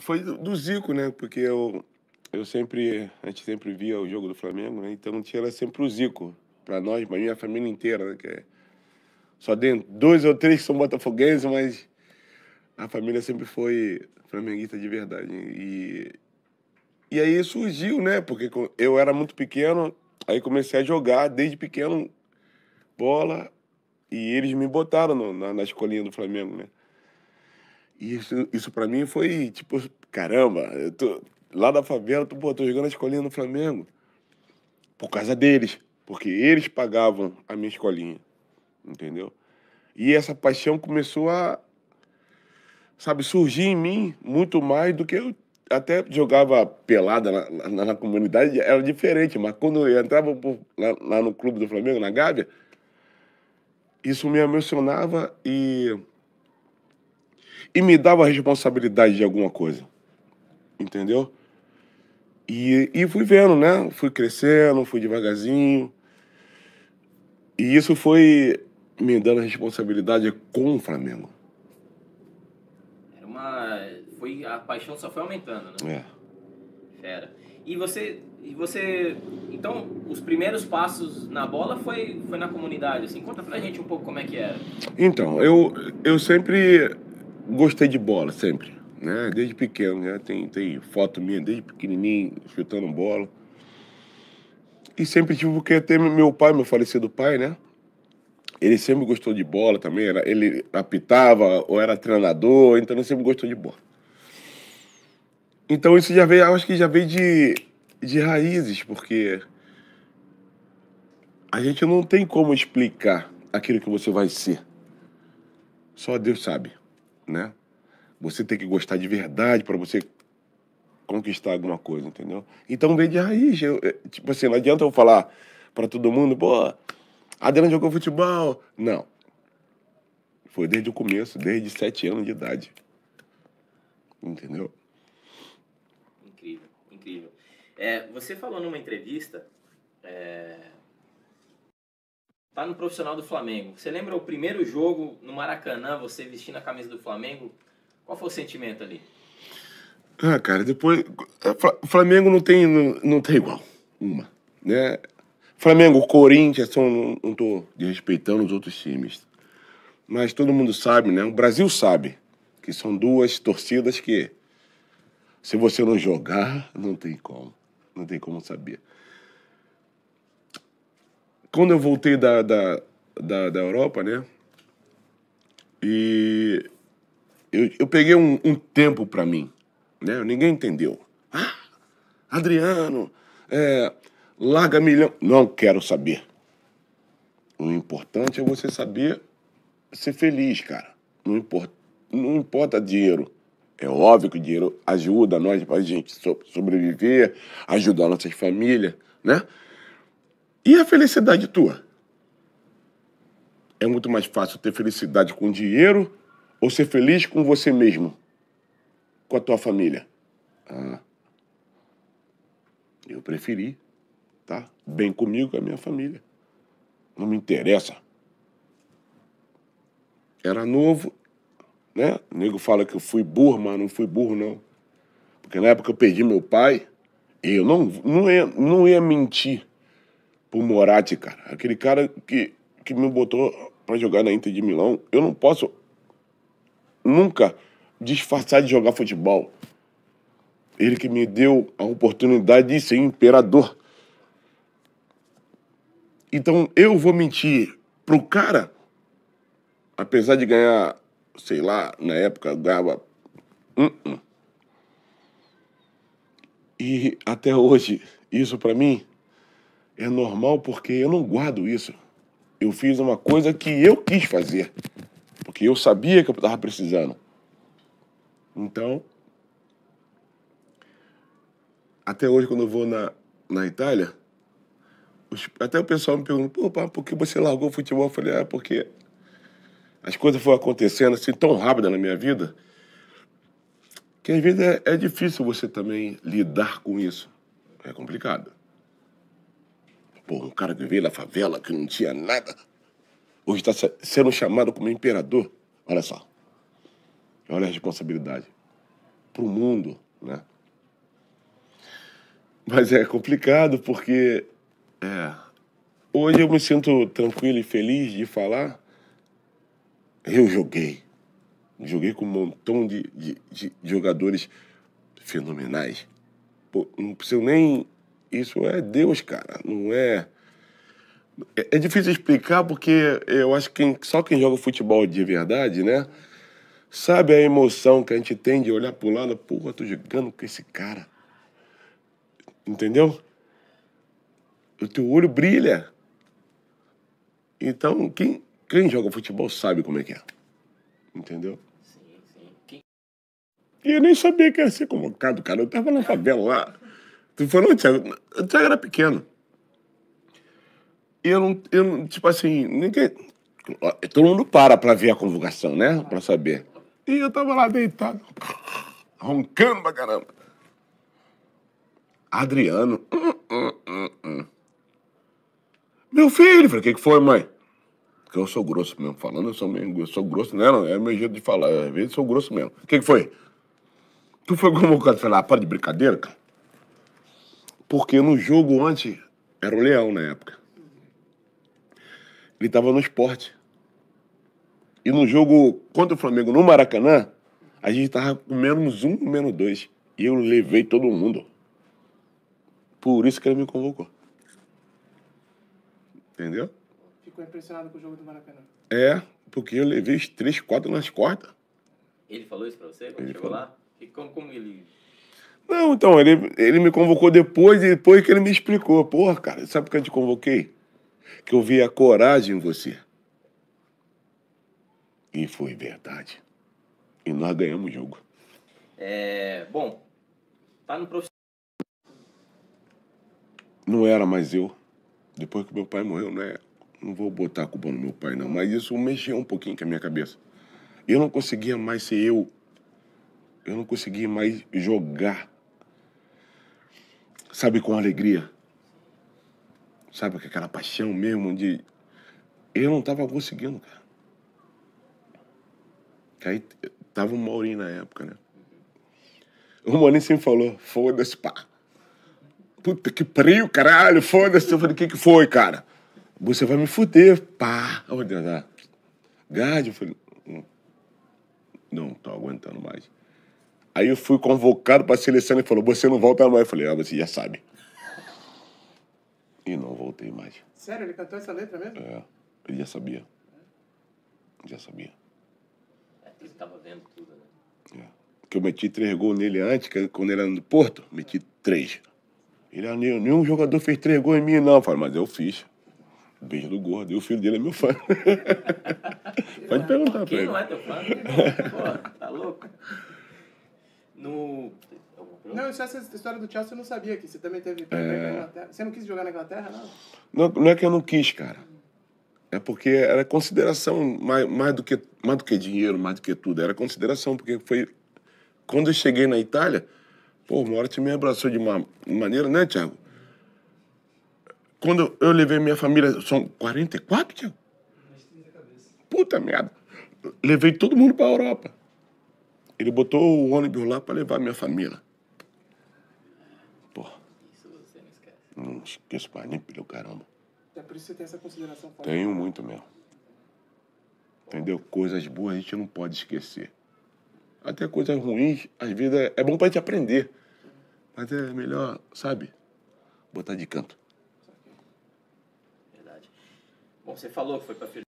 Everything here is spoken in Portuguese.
foi do Zico, né? Porque eu, eu sempre, a gente sempre via o jogo do Flamengo, né? Então tinha sempre o Zico, para nós, para minha família inteira, né? Que é só dentro, dois ou três são botafoguenses, mas a família sempre foi flamenguista de verdade. E, e aí surgiu, né? Porque eu era muito pequeno, aí comecei a jogar desde pequeno bola e eles me botaram no, na, na escolinha do Flamengo, né? E isso, isso para mim foi tipo, caramba, eu tô lá da favela, tô, pô, tô jogando a escolinha no Flamengo por causa deles, porque eles pagavam a minha escolinha, entendeu? E essa paixão começou a, sabe, surgir em mim muito mais do que eu até jogava pelada na, na, na comunidade, era diferente, mas quando eu entrava por, lá, lá no clube do Flamengo, na Gávea, isso me emocionava e e me dava a responsabilidade de alguma coisa. Entendeu? E, e fui vendo, né? Fui crescendo, fui devagarzinho. E isso foi me dando a responsabilidade com o Flamengo. Era uma. Foi, a paixão só foi aumentando, né? É. Era. E você. E você. Então, os primeiros passos na bola foi, foi na comunidade, assim. Conta pra gente um pouco como é que era. Então, eu, eu sempre gostei de bola sempre, né? Desde pequeno, né? Tem, tem foto minha desde pequenininho chutando bola. E sempre tive, que ter meu pai, meu falecido pai, né? Ele sempre gostou de bola também, era, ele apitava ou era treinador, então ele sempre gostou de bola. Então isso já veio, acho que já veio de, de raízes, porque a gente não tem como explicar aquilo que você vai ser. Só Deus sabe né? Você tem que gostar de verdade para você conquistar alguma coisa, entendeu? Então vem de raiz. Eu, é, tipo assim, não adianta eu falar para todo mundo, pô, Adriano jogou futebol. Não. Foi desde o começo, desde sete anos de idade. Entendeu? Incrível, incrível. É, você falou numa entrevista é, tá no profissional do Flamengo. Você lembra o primeiro jogo no Maracanã, você vestindo a camisa do Flamengo? Qual foi o sentimento ali? Ah, cara, depois. O eh, Flamengo não tem, não, não tem igual. Uma. Né? Flamengo, Corinthians, eu não, não tô desrespeitando os outros times. Mas todo mundo sabe, né? O Brasil sabe que são duas torcidas que, se você não jogar, não tem como. Não tem como saber quando eu voltei da, da, da, da Europa, né? E eu, eu peguei um, um tempo para mim, né? Ninguém entendeu. Ah, Adriano, é, larga milhão. Não quero saber. O importante é você saber ser feliz, cara. Não importa, não importa dinheiro. É óbvio que o dinheiro ajuda nós, pra gente sobreviver, ajudar nossas famílias, né? E a felicidade tua? É muito mais fácil ter felicidade com dinheiro ou ser feliz com você mesmo, com a tua família? Ah, eu preferi estar tá? bem comigo, com a minha família. Não me interessa. Era novo, né? O nego fala que eu fui burro, mas não fui burro, não. Porque na época eu perdi meu pai, eu não, não, ia, não ia mentir por Moratti, cara. Aquele cara que, que me botou para jogar na Inter de Milão. Eu não posso nunca disfarçar de jogar futebol. Ele que me deu a oportunidade de ser imperador. Então eu vou mentir pro cara, apesar de ganhar, sei lá, na época eu ganhava. Uh -uh. E até hoje, isso para mim é normal porque eu não guardo isso. Eu fiz uma coisa que eu quis fazer, porque eu sabia que eu estava precisando. Então, até hoje, quando eu vou na, na Itália, os, até o pessoal me pergunta: pô, pá, por que você largou o futebol? Eu falei: é, porque as coisas foram acontecendo assim tão rápido na minha vida que às vezes é, é difícil você também lidar com isso. É complicado. Pô, um cara que veio da favela, que não tinha nada, hoje está sendo chamado como imperador. Olha só. Olha a responsabilidade. Para o mundo, né? Mas é complicado porque é, hoje eu me sinto tranquilo e feliz de falar. Eu joguei. Joguei com um montão de, de, de jogadores fenomenais. Pô, não preciso nem isso é Deus, cara. Não é, é. É difícil explicar porque eu acho que só quem joga futebol de verdade, né? Sabe a emoção que a gente tem de olhar pro lado, porra, tô jogando com esse cara. Entendeu? O teu olho brilha. Então, quem, quem joga futebol sabe como é que é. Entendeu? Sim, sim. E eu nem sabia que ia ser convocado, cara. Eu tava na favela lá. Tu falou, Thiago. O Thiago era pequeno. E eu não, eu não, Tipo assim, ninguém. Todo mundo para pra ver a convocação, né? Pra saber. E eu tava lá deitado, roncando pra caramba. Adriano. Hum, hum, hum, meu filho, falei, o que, que foi, mãe? Porque eu sou grosso mesmo. Falando, eu sou, meio, eu sou grosso, né? Não, é meu jeito de falar. Às vezes eu sou grosso mesmo. O que, que foi? Tu foi convocado? Falei, ah, para de brincadeira, cara. Porque no jogo antes era o Leão na época. Ele estava no esporte. E no jogo contra o Flamengo no Maracanã, a gente estava com menos um, menos dois. E eu levei todo mundo. Por isso que ele me convocou. Entendeu? Ficou impressionado com o jogo do Maracanã. É, porque eu levei os três, quatro nas cordas. Ele falou isso pra você quando ele chegou falou. lá? E como, como ele não, então, ele, ele me convocou depois, depois que ele me explicou. Porra, cara, sabe por que eu te convoquei? Que eu vi a coragem em você. E foi verdade. E nós ganhamos o jogo. É. Bom, tá no profissional. Não era mais eu. Depois que meu pai morreu, não é. Não vou botar a culpa no meu pai, não. Mas isso mexeu um pouquinho com a minha cabeça. Eu não conseguia mais ser eu. Eu não conseguia mais jogar sabe, com alegria. Sabe, com aquela paixão mesmo de. Eu não tava conseguindo, cara. aí tava o Maurinho na época, né? O Maurinho sempre falou: foda-se, pá. Puta que pariu, caralho, foda-se. Eu falei: o que, que foi, cara? Você vai me fuder, pá. Olha, ah, Gade, eu falei: não, hum, não tô aguentando mais. Aí eu fui convocado para a seleção e falou: Você não volta mais. Eu falei: Ah, você já sabe. E não voltei mais. Sério? Ele cantou essa letra mesmo? É. Ele já sabia. Já sabia. É, ele estava vendo tudo, né? É. Que eu meti três gols nele antes, quando ele era no Porto, meti três. Ele, ah, nenhum jogador fez três gols em mim, não. Eu falei, mas eu fiz. Beijo do gordo. E o filho dele é meu fã. Pode perguntar pra ele. Quem não é teu fã? Pô, tá louco? No. Não, isso, é essa história do Chelsea eu não sabia que você também teve é... Você não quis jogar na Inglaterra, não? não? Não é que eu não quis, cara. É porque era consideração mais, mais, do que, mais do que dinheiro, mais do que tudo. Era consideração, porque foi. Quando eu cheguei na Itália, pô, uma me abraçou de uma maneira, né, Thiago? Quando eu levei minha família, são 44, Thiago? Puta merda. Levei todo mundo pra Europa. Ele botou o ônibus lá para levar minha família. Pô. Isso você não esquece. Não esqueço mais nem pelo caramba. É por isso que você tem essa consideração forte. Tenho muito mesmo. Entendeu? Coisas boas a gente não pode esquecer. Até coisas ruins, às vezes é, é bom pra gente aprender. Mas é melhor, sabe? Botar de canto. Verdade. Bom, você falou que foi pra